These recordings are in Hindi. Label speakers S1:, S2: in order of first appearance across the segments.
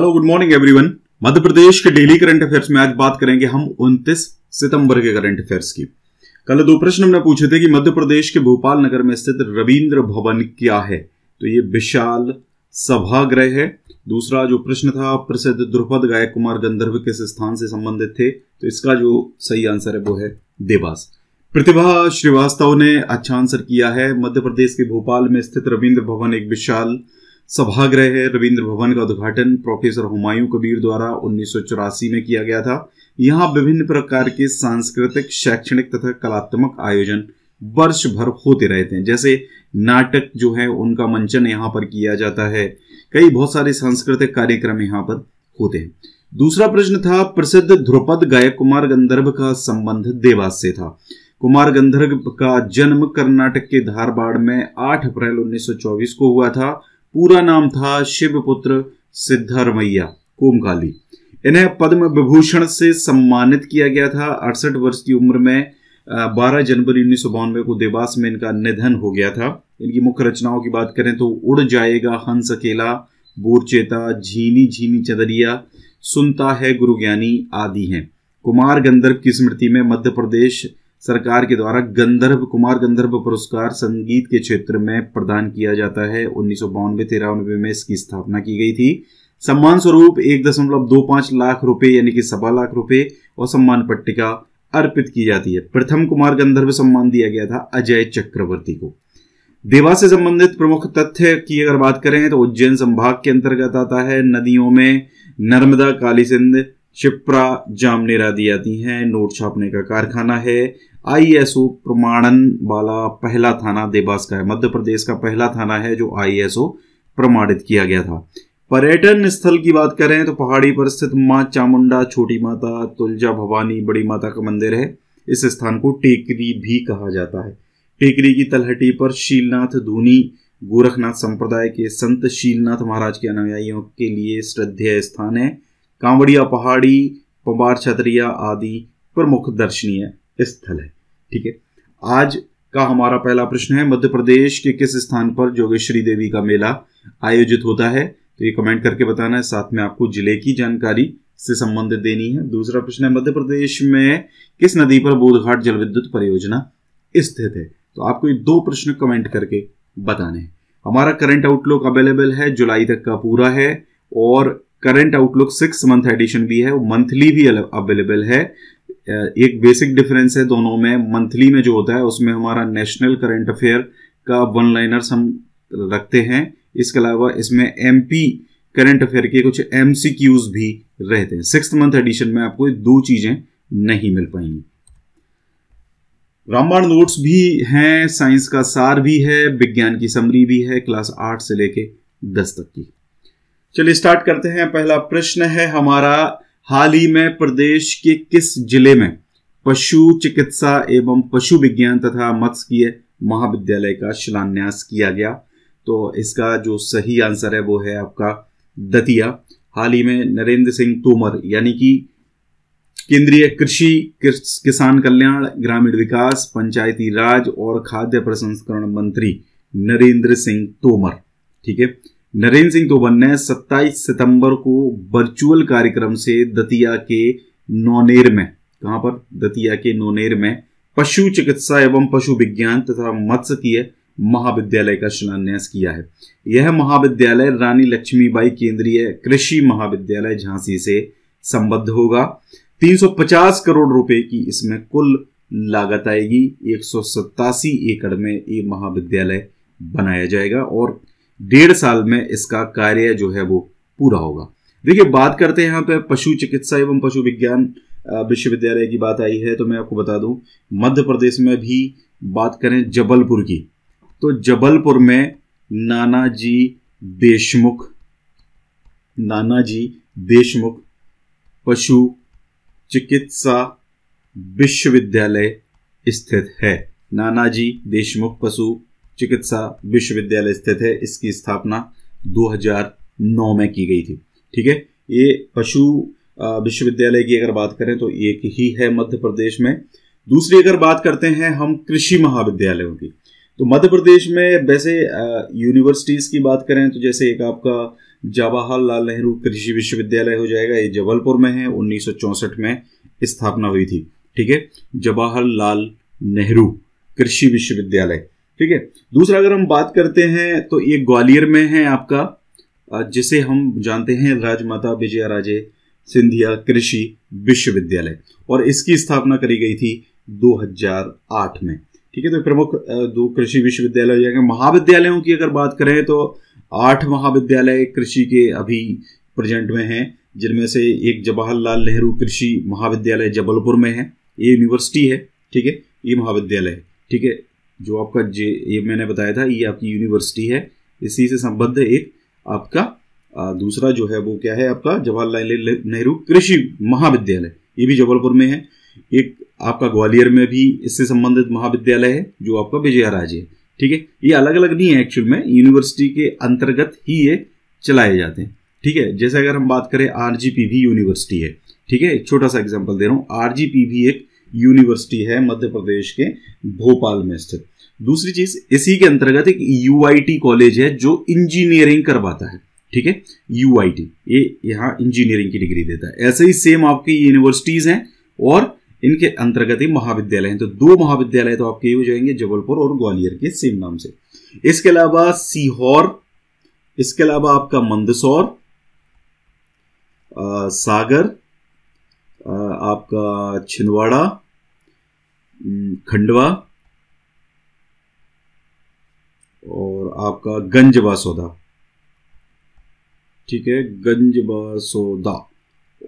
S1: hello good morning everyone Madhya Pradesh के डेली करंट अफेयर्स में आज बात करेंगे हम 29 सितंबर के करंट अफेयर्स की कल दो प्रश्न हमने पूछे थे कि मध्य प्रदेश के भोपाल नगर में स्थित रविंद्र भवन क्या है तो ये विशाल सभागृह है दूसरा जो प्रश्न था प्रसिद्ध द्रुपद गायक कुमार गंधर्व किस स्थान से संबंधित थे तो इसका जो सही आंसर है वो है देवास प्रतिभा श्रीवास्तव ने अच्छा आंसर किया है मध्य प्रदेश के भोपाल में स्थित रविंद्र भवन एक विशाल सभागृह रविंद्र भवन का उद्घाटन प्रोफेसर हुमायूं कबीर द्वारा उन्नीस में किया गया था यहाँ विभिन्न प्रकार के सांस्कृतिक शैक्षणिक तथा कलात्मक आयोजन वर्ष भर होते रहते हैं जैसे नाटक जो है उनका मंचन यहाँ पर किया जाता है कई बहुत सारे सांस्कृतिक कार्यक्रम यहाँ पर होते हैं दूसरा प्रश्न था प्रसिद्ध ध्रुपद गायक कुमार गंधर्व का संबंध देवास से था कुमार गंधर्व का जन्म कर्नाटक के धारवाड़ में 8 अप्रैल 1924 को हुआ था पूरा नाम था शिवपुत्र सिद्धारमैया कोमकाली इन्हें पद्म विभूषण से सम्मानित किया गया था अड़सठ वर्ष की उम्र में 12 जनवरी उन्नीस को देवास में इनका निधन हो गया था इनकी मुख्य रचनाओं की बात करें तो उड़ जाएगा हंस अकेला बोरचेता झीनी झीनी चदरिया सुनता है गुरु ज्ञानी आदि हैं कुमार गंधर्व की स्मृति में मध्य प्रदेश सरकार के द्वारा गंधर्व कुमार गंधर्व पुरस्कार संगीत के क्षेत्र में प्रदान किया जाता है उन्नीस सौ बानवे तिरानवे में इसकी स्थापना की गई थी सम्मान स्वरूप एक दशमलव दो पांच लाख रुपए यानी कि सवा लाख रुपए और सम्मान पट्टिका अर्पित की जाती है प्रथम कुमार गंधर्व सम्मान दिया गया था अजय चक्रवर्ती को देवा से संबंधित प्रमुख तथ्य की अगर बात करें तो उज्जैन संभाग के अंतर्गत आता है नदियों में नर्मदा काली सिंध शिप्रा दी आदि है नोट छापने का कारखाना है आईएसओ प्रमाणन वाला पहला थाना देवास का है मध्य प्रदेश का पहला थाना है जो आईएसओ प्रमाणित किया गया था पर्यटन स्थल की बात करें तो पहाड़ी पर स्थित माँ चामुंडा छोटी माता तुलजा भवानी बड़ी माता का मंदिर है इस स्थान को टेकरी भी कहा जाता है टेकरी की तलहटी पर शीलनाथ धूनी गोरखनाथ संप्रदाय के संत शीलनाथ महाराज के अनुयायियों के लिए श्रद्धेय स्थान है कांवड़िया पहाड़ी पंबार छतरिया आदि प्रमुख दर्शनीय स्थल है ठीक है आज का हमारा पहला प्रश्न है मध्य प्रदेश के किस स्थान पर जोगेश्वरी देवी का मेला आयोजित होता है तो ये कमेंट करके बताना है साथ में आपको जिले की जानकारी से संबंधित देनी है दूसरा प्रश्न है मध्य प्रदेश में किस नदी पर बोधघाट जल विद्युत परियोजना स्थित है तो आपको ये दो प्रश्न कमेंट करके बताने हैं हमारा करंट आउटलुक अवेलेबल है जुलाई तक का पूरा है और current outlook six month edition भी है वो मंथली भी अवेलेबल है एक बेसिक डिफरेंस है दोनों में मंथली में जो होता है उसमें हमारा नेशनल करंट अफेयर का वन लाइनर्स हम रखते हैं इसके अलावा इसमें एम करंट अफेयर के कुछ एम भी रहते हैं सिक्स मंथ एडिशन में आपको दो चीज़ें नहीं मिल पाएंगी रामबाण नोट्स भी हैं साइंस का सार भी है विज्ञान की समरी भी है क्लास आठ से लेके दस तक की चलिए स्टार्ट करते हैं पहला प्रश्न है हमारा हाल ही में प्रदेश के किस जिले में पशु चिकित्सा एवं पशु विज्ञान तथा मत्स्य महाविद्यालय का शिलान्यास किया गया तो इसका जो सही आंसर है वो है आपका दतिया हाल ही में नरेंद्र सिंह तोमर यानी कि केंद्रीय कृषि किसान कल्याण ग्रामीण विकास पंचायती राज और खाद्य प्रसंस्करण मंत्री नरेंद्र सिंह तोमर ठीक है नरेंद्र सिंह तोमर ने 27 सितंबर को वर्चुअल कार्यक्रम से दतिया के नौनेर में कहां पर दतिया के नौनेर में पशु चिकित्सा एवं पशु विज्ञान तथा मत्स्य महाविद्यालय का शिलान्यास किया है यह महाविद्यालय रानी लक्ष्मीबाई केंद्रीय कृषि महाविद्यालय झांसी से संबद्ध होगा 350 करोड़ रुपए की इसमें कुल लागत आएगी एक एकड़ में ये महाविद्यालय बनाया जाएगा और डेढ़ साल में इसका कार्य जो है वो पूरा होगा देखिए बात करते हैं यहाँ पे पशु चिकित्सा एवं पशु विज्ञान विश्वविद्यालय की बात आई है तो मैं आपको बता दूं मध्य प्रदेश में भी बात करें जबलपुर की तो जबलपुर में नानाजी देशमुख नानाजी देशमुख पशु चिकित्सा विश्वविद्यालय स्थित है नानाजी देशमुख पशु चिकित्सा विश्वविद्यालय स्थित है इसकी स्थापना 2009 में की गई थी ठीक है ये पशु विश्वविद्यालय की अगर बात करें तो एक ही है मध्य प्रदेश में दूसरी अगर बात करते हैं हम कृषि महाविद्यालयों की तो मध्य प्रदेश में वैसे यूनिवर्सिटीज़ की बात करें तो जैसे एक आपका जवाहरलाल नेहरू कृषि विश्वविद्यालय हो जाएगा ये जबलपुर में है उन्नीस में स्थापना हुई थी ठीक है जवाहरलाल नेहरू कृषि विश्वविद्यालय ठीक है दूसरा अगर हम बात करते हैं तो ये ग्वालियर में है आपका जिसे हम जानते हैं राजमाता विजया राजे सिंधिया कृषि विश्वविद्यालय और इसकी स्थापना करी गई थी 2008 में ठीक है तो प्रमुख दो कृषि विश्वविद्यालय महाविद्यालयों की अगर बात करें तो आठ महाविद्यालय कृषि के अभी प्रेजेंट में हैं जिनमें से एक जवाहरलाल नेहरू कृषि महाविद्यालय जबलपुर में है ये यूनिवर्सिटी है ठीक है ये महाविद्यालय ठीक है जो आपका जे ये मैंने बताया था ये आपकी यूनिवर्सिटी है इसी से संबद्ध एक आपका आ, दूसरा जो है वो क्या है आपका जवाहरलाल नेहरू कृषि महाविद्यालय ये भी जबलपुर में है एक आपका ग्वालियर में भी इससे संबंधित महाविद्यालय है जो आपका राज्य है ठीक है ये अलग अलग नहीं है एक्चुअल में यूनिवर्सिटी के अंतर्गत ही ये चलाए जाते हैं ठीक है जैसे अगर हम बात करें आर भी यूनिवर्सिटी है ठीक है छोटा सा एग्जाम्पल दे रहा हूँ आर भी एक यूनिवर्सिटी है मध्य प्रदेश के भोपाल में स्थित दूसरी चीज इसी के अंतर्गत एक यू कॉलेज है जो इंजीनियरिंग करवाता है ठीक है यू ये यहां इंजीनियरिंग की डिग्री देता है ऐसे ही सेम आपकी यूनिवर्सिटीज हैं और इनके अंतर्गत ही महाविद्यालय हैं तो दो महाविद्यालय तो आपके हो जाएंगे जबलपुर और ग्वालियर के सेम नाम से इसके अलावा सीहोर इसके अलावा आपका मंदसौर सागर आ, आपका छिंदवाड़ा खंडवा आपका गंजबा सौदा ठीक है गंजबा सौदा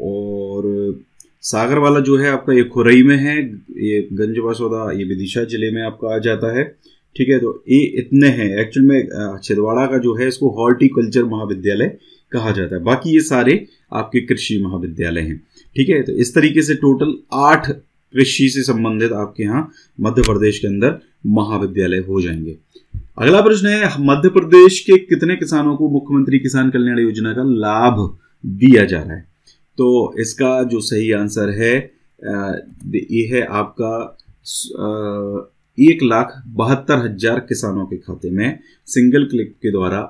S1: और सागर वाला जो है आपका ये खुरई में है ये गंजबा सौदा ये विदिशा जिले में आपका आ जाता है ठीक है तो ये इतने हैं एक्चुअल में छिंदवाड़ा का जो है इसको हॉर्टिकल्चर महाविद्यालय कहा जाता है बाकी ये सारे आपके कृषि महाविद्यालय हैं ठीक है तो इस तरीके से टोटल आठ कृषि से संबंधित आपके यहाँ मध्य प्रदेश के अंदर महाविद्यालय हो जाएंगे अगला प्रश्न है मध्य प्रदेश के कितने किसानों को मुख्यमंत्री किसान कल्याण योजना का लाभ दिया जा रहा है तो इसका जो सही आंसर है ये है आपका एक लाख बहत्तर हजार किसानों के खाते में सिंगल क्लिक के द्वारा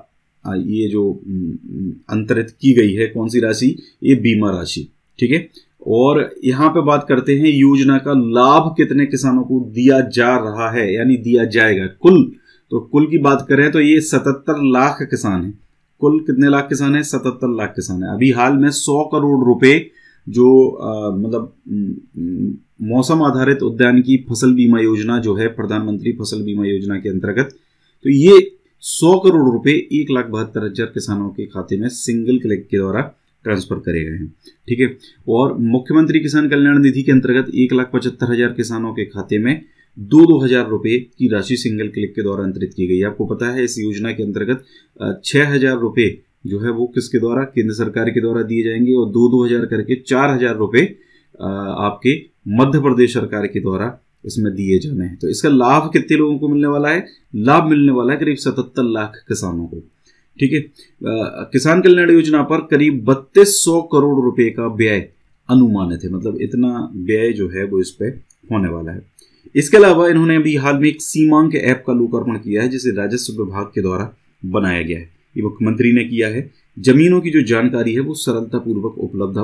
S1: ये जो अंतरित की गई है कौन सी राशि ये बीमा राशि ठीक है और यहाँ पे बात करते हैं योजना का लाभ कितने किसानों को दिया जा रहा है यानी दिया जाएगा कुल तो कुल की बात करें तो ये सतहत्तर लाख किसान है कुल कितने लाख किसान है सतहत्तर लाख किसान है अभी हाल में सौ करोड़ रुपए जो मतलब मौसम आधारित उद्यान की फसल बीमा योजना जो है प्रधानमंत्री फसल बीमा योजना के अंतर्गत तो ये सौ करोड़ रुपए एक लाख बहत्तर हजार किसानों के खाते में सिंगल क्लिक के द्वारा ट्रांसफर करे गए हैं ठीक है और मुख्यमंत्री किसान कल्याण निधि के अंतर्गत एक लाख पचहत्तर हजार किसानों के खाते में दो दो हजार रुपए की राशि सिंगल क्लिक के द्वारा अंतरित की गई आपको पता है इस योजना के अंतर्गत छह हजार रुपये जो है वो किसके द्वारा केंद्र सरकार के द्वारा दिए जाएंगे और दो दो हजार करके चार हजार रुपये आपके मध्य प्रदेश सरकार के द्वारा इसमें दिए जाने हैं तो इसका लाभ कितने लोगों को मिलने वाला है लाभ मिलने वाला है करीब सतहत्तर लाख किसानों को ठीक है किसान कल्याण योजना पर करीब बत्तीस सौ करोड़ रुपए का व्यय अनुमानित है मतलब इतना व्यय जो है वो इस पर होने वाला है इसके अलावा इन्होंने अभी हाल में एक सीमांक ऐप का लोकार्पण किया है जिसे राजस्व विभाग के द्वारा बनाया गया है ये मुख्यमंत्री ने किया है जमीनों की जो जानकारी है वो सरलतापूर्वक उपलब्ध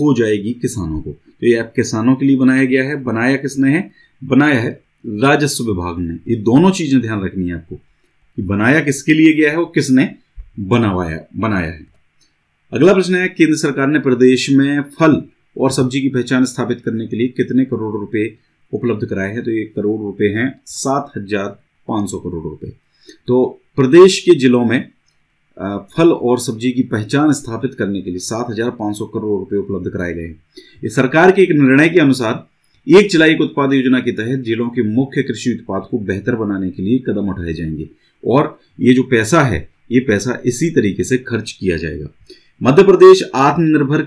S1: हो जाएगी किसानों को तो ये ऐप किसानों के लिए बनाया गया है बनाया किसने है बनाया है राजस्व विभाग ने ये दोनों चीजें ध्यान रखनी है आपको कि बनाया किसके लिए गया है और किसने बनावाया बनाया है अगला प्रश्न है केंद्र सरकार ने प्रदेश में फल और सब्जी की पहचान स्थापित करने के लिए कितने करोड़ रुपए उपलब्ध कराए हैं तो ये करोड़ रुपए हैं सात हजार पांच सौ करोड़ रुपए तो प्रदेश के जिलों में फल और सब्जी की पहचान स्थापित करने के लिए सात हजार पांच सौ करोड़ रुपए उपलब्ध कराए गए हैं सरकार के एक निर्णय के अनुसार एक चिलाई एक उत्पाद योजना के तहत जिलों के मुख्य कृषि उत्पाद को बेहतर बनाने के लिए कदम उठाए जाएंगे और ये जो पैसा है ये पैसा इसी तरीके से खर्च किया जाएगा मध्य प्रदेश आत्मनिर्भर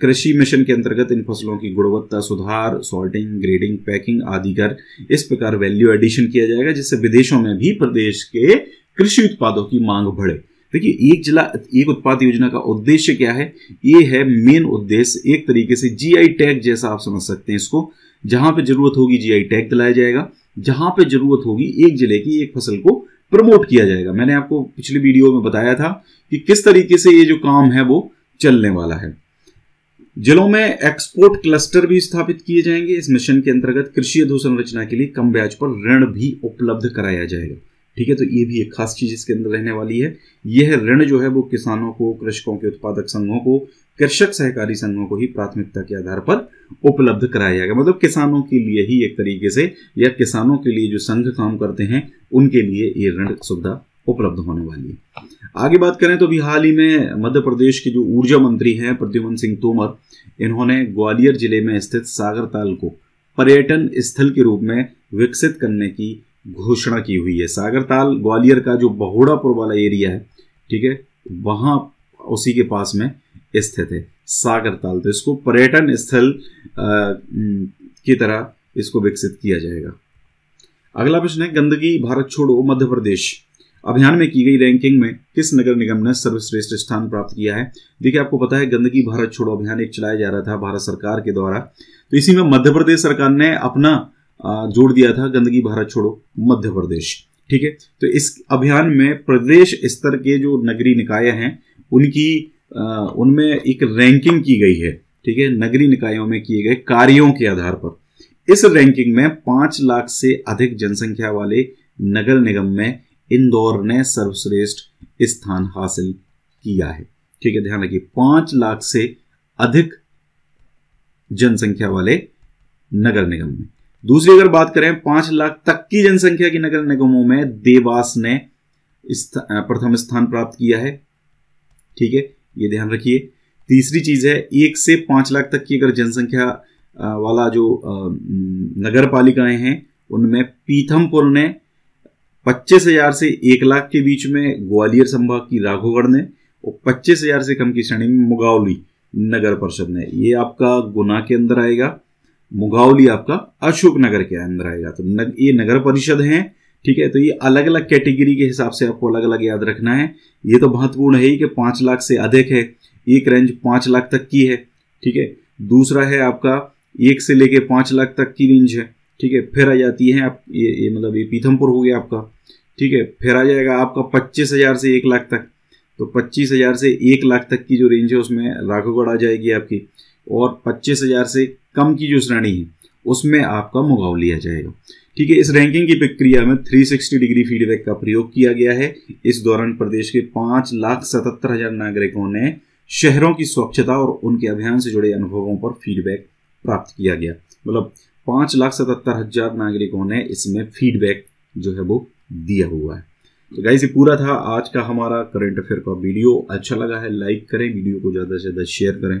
S1: कृषि मिशन के अंतर्गत इन फसलों की गुणवत्ता सुधार सॉल्टिंग ग्रेडिंग पैकिंग आदि कर इस प्रकार वैल्यू एडिशन किया जाएगा जिससे विदेशों में भी प्रदेश के कृषि उत्पादों की मांग बढ़े देखिए एक जिला एक उत्पाद योजना का उद्देश्य क्या है ये है मेन उद्देश्य एक तरीके से जीआई टैग जैसा आप समझ सकते हैं इसको जहां पे जरूरत होगी जीआई टैग दिलाया जाएगा जहां पे जरूरत होगी एक जिले की एक फसल को प्रमोट किया जाएगा मैंने आपको पिछले वीडियो में बताया था कि किस तरीके से ये जो काम है वो चलने वाला है जिलों में एक्सपोर्ट क्लस्टर भी स्थापित किए जाएंगे इस मिशन के अंतर्गत कृषि अधोसंरचना के लिए कम ब्याज पर ऋण भी उपलब्ध कराया जाएगा ठीक है तो ये भी एक खास चीज इसके अंदर रहने वाली है यह ऋण जो है वो किसानों को कृषकों के उत्पादक संघों को कृषक सहकारी संघों को ही प्राथमिकता के आधार पर उपलब्ध कराया जाएगा मतलब किसानों के लिए ही एक तरीके से या किसानों के लिए जो संघ काम करते हैं उनके लिए ये ऋण सुविधा उपलब्ध होने वाली है आगे बात करें तो अभी हाल ही में मध्य प्रदेश के जो ऊर्जा मंत्री हैं प्रद्युमन सिंह तोमर इन्होंने ग्वालियर जिले में स्थित सागरताल को पर्यटन स्थल के रूप में विकसित करने की घोषणा की हुई है सागरताल ग्वालियर का जो बहुड़ापुर वाला एरिया है ठीक है वहां उसी के पास में स्थित है ताल तो इसको पर्यटन स्थल की तरह इसको विकसित किया जाएगा अगला प्रश्न है गंदगी भारत छोड़ो मध्य प्रदेश अभियान में की गई रैंकिंग में किस नगर निगम ने सर्वश्रेष्ठ स्थान प्राप्त किया है देखिए आपको पता है गंदगी भारत छोड़ो अभियान एक चलाया जा रहा था भारत सरकार के द्वारा तो इसी में मध्य प्रदेश सरकार ने अपना जोड़ दिया था गंदगी भारत छोड़ो मध्य प्रदेश ठीक है तो इस अभियान में प्रदेश स्तर के जो नगरीय निकाय हैं उनकी उनमें एक रैंकिंग की गई है ठीक है नगरीय निकायों में किए गए कार्यों के आधार पर इस रैंकिंग में पांच लाख से अधिक जनसंख्या वाले नगर निगम में इंदौर ने सर्वश्रेष्ठ स्थान हासिल किया है ठीक है ध्यान रखिए पांच लाख से अधिक जनसंख्या वाले नगर निगम में दूसरी अगर बात करें पांच लाख तक की जनसंख्या की नगर निगमों में देवास ने प्रथम स्थान प्राप्त किया है ठीक है ये ध्यान रखिए तीसरी चीज है एक से पांच लाख तक की अगर जनसंख्या वाला जो नगर पालिकाएं हैं उनमें पीथमपुर ने पच्चीस हजार से एक लाख के बीच में ग्वालियर संभाग की राघोगढ़ ने और पच्चीस हजार से कम की श्रेणी में मुगावली नगर परिषद ने ये आपका गुना के अंदर आएगा मुगावली आपका अशोकनगर के अंदर आएगा तो नग, ये नगर परिषद है ठीक है तो ये अलग अलग कैटेगरी के हिसाब से आपको अलग अलग याद रखना है ये तो महत्वपूर्ण है ही कि पांच लाख से अधिक है एक रेंज पांच लाख तक की है ठीक है दूसरा है आपका एक से लेके पांच लाख तक की रेंज है ठीक है फिर आ जाती है आप ये, ये मतलब ये पीथमपुर हो गया आपका ठीक है फिर आ जाएगा आपका पच्चीस हज़ार से एक लाख तक तो पच्चीस हज़ार से एक लाख तक की जो रेंज है उसमें राघोगढ़ आ जाएगी आपकी और पच्चीस हजार से कम की जो श्रेणी है उसमें आपका मुगाव लिया जाएगा ठीक है इस रैंकिंग की प्रक्रिया में 360 डिग्री फीडबैक का प्रयोग किया गया है इस दौरान प्रदेश के पांच लाख सतहत्तर हजार नागरिकों ने शहरों की स्वच्छता और उनके अभियान से जुड़े अनुभवों पर फीडबैक प्राप्त किया गया मतलब पांच लाख सतहत्तर हजार नागरिकों ने इसमें फीडबैक जो है वो दिया हुआ है तो गाइस ये पूरा था आज का हमारा करंट अफेयर का वीडियो अच्छा लगा है लाइक करें वीडियो को ज़्यादा से ज़्यादा शेयर करें